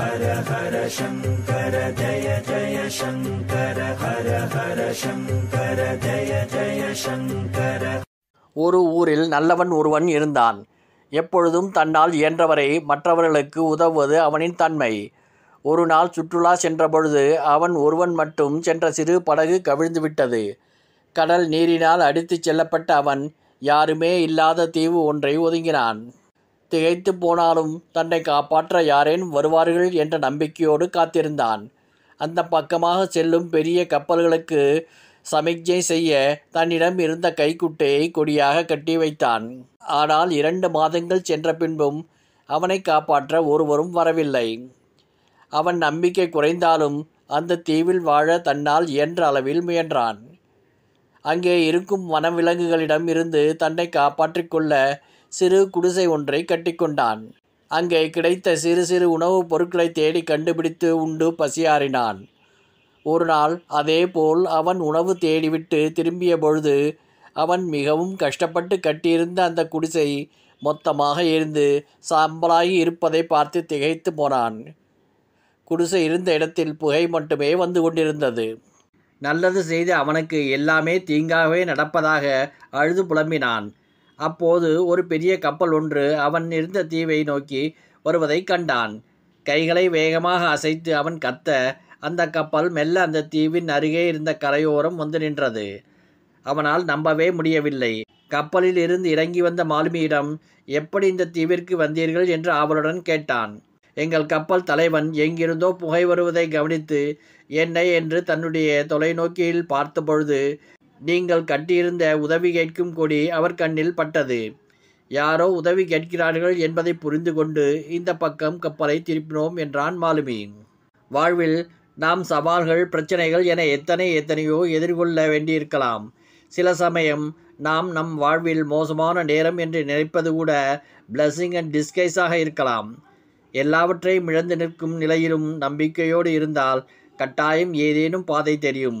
ஹர ஹர சங்கர ஜய ஜய சங்கர ஹர ஹர சங்கர ஜய ஜய சங்கர ஒரு ஊரில் நல்லவன் ஒருவன் இருந்தான் எப்பொழுதும் தன்னால் இயன்றவரை மற்றவர்களுக்கு உதவுவது அவனின் தன்மை ஒரு நாள் சுற்றுலா சென்றபொழுது அவன் ஒருவன் மட்டும் சென்ற சிறு படகு கவிழ்ந்து விட்டது கடல் நீரினால் அடித்துச் செல்லப்பட்ட அவன் யாருமே இல்லாத தீவு ஒன்றை ஒதுங்கினான் திகைத்து போனாலும் தன்னை காப்பாற்ற யாரேன் வருவார்கள் என்ற நம்பிக்கையோடு காத்திருந்தான் அந்த பக்கமாக செல்லும் பெரிய கப்பல்களுக்கு சமிக்ஞை செய்ய தன்னிடம் இருந்த கைக்குட்டையை கொடியாக கட்டி வைத்தான் ஆனால் இரண்டு மாதங்கள் சென்ற பின்பும் அவனை காப்பாற்ற ஒருவரும் வரவில்லை அவன் நம்பிக்கை குறைந்தாலும் அந்த தீவில் வாழ தன்னால் இயன்ற அளவில் முயன்றான் அங்கே இருக்கும் வனவிலங்குகளிடம் இருந்து தன்னை காப்பாற்றிக்கொள்ள சிறு குடிசை ஒன்றை கட்டிக்கொண்டான் அங்கே கிடைத்த சிறு சிறு உணவுப் பொருட்களை தேடி கண்டுபிடித்து உண்டு பசியாறினான் ஒரு நாள் அதேபோல் அவன் உணவு தேடிவிட்டு திரும்பிய பொழுது அவன் மிகவும் கஷ்டப்பட்டு கட்டியிருந்த அந்த குடிசை மொத்தமாக இருந்து சாம்பலாகி இருப்பதை பார்த்து திகைத்து போனான் குடிசை இருந்த இடத்தில் புகை மட்டுமே வந்து கொண்டிருந்தது நல்லது செய்து அவனுக்கு எல்லாமே தீங்காகவே நடப்பதாக அழுது புலம்பினான் அப்போது ஒரு பெரிய கப்பல் ஒன்று அவன் இருந்த தீவை நோக்கி வருவதை கண்டான் கைகளை வேகமாக அசைத்து அவன் கத்த அந்த கப்பல் மெல்ல அந்த தீவின் அருகே இருந்த கரையோரம் வந்து நின்றது அவனால் நம்பவே முடியவில்லை கப்பலில் இருந்து இறங்கி வந்த மாலுமியிடம் எப்படி இந்த தீவிற்கு வந்தீர்கள் என்று ஆவலுடன் கேட்டான் எங்கள் கப்பல் தலைவன் எங்கிருந்தோ புகை வருவதை கவனித்து என்னை என்று தன்னுடைய தொலைநோக்கியில் பார்த்தபொழுது நீங்கள் கட்டியிருந்த உதவி கேட்கும் கொடி அவர் கண்ணில் பட்டது யாரோ உதவி கேட்கிறார்கள் என்பதை புரிந்து கொண்டு இந்த பக்கம் கப்பலை திருப்பினோம் என்றான் மாலுமி வாழ்வில் நாம் சவால்கள் பிரச்சனைகள் என எத்தனை எத்தனையோ எதிர்கொள்ள வேண்டியிருக்கலாம் சில சமயம் நாம் நம் வாழ்வில் மோசமான நேரம் என்று நினைப்பது கூட பிளஸ்ஸிங் அண்ட் டிஸ்கைஸாக இருக்கலாம் எல்லாவற்றையும் இழந்து நிற்கும் நிலையிலும் நம்பிக்கையோடு இருந்தால் கட்டாயம் ஏதேனும் பாதை தெரியும்